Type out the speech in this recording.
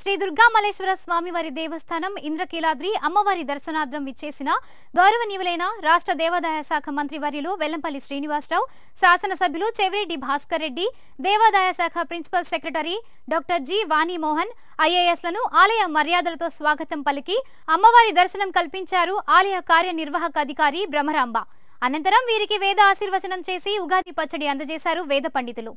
శ్రీ దుర్గా మల్లేశ్వర స్వామివారి దేవస్థానం ఇంద్రకీలాద్రి అమ్మవారి దర్శనార్థం విచ్చేసిన గౌరవనీయులైన రాష్ట్ర దేవాదాయ శాఖ మంత్రి వర్యులు వెల్లంపల్లి శ్రీనివాసరావు శాసనసభ్యులు చెవిరెడ్డి భాస్కర్ రెడ్డి దేవాదాయ శాఖ principal secretary doctor G Vanimohan ఐఏఎస్లను ఆలయ మర్యాదలతో స్వాగతం పలికి అమ్మవారి దర్శనం కల్పించారు ఆలయ కార్యనిర్వాహక అధికారి బ్రహ్మరాంబ అనంతరం వీరికి వేద ఆశీర్వచనం చేసి ఉగాది పచ్చడి అందజేశారు వేద పండితులు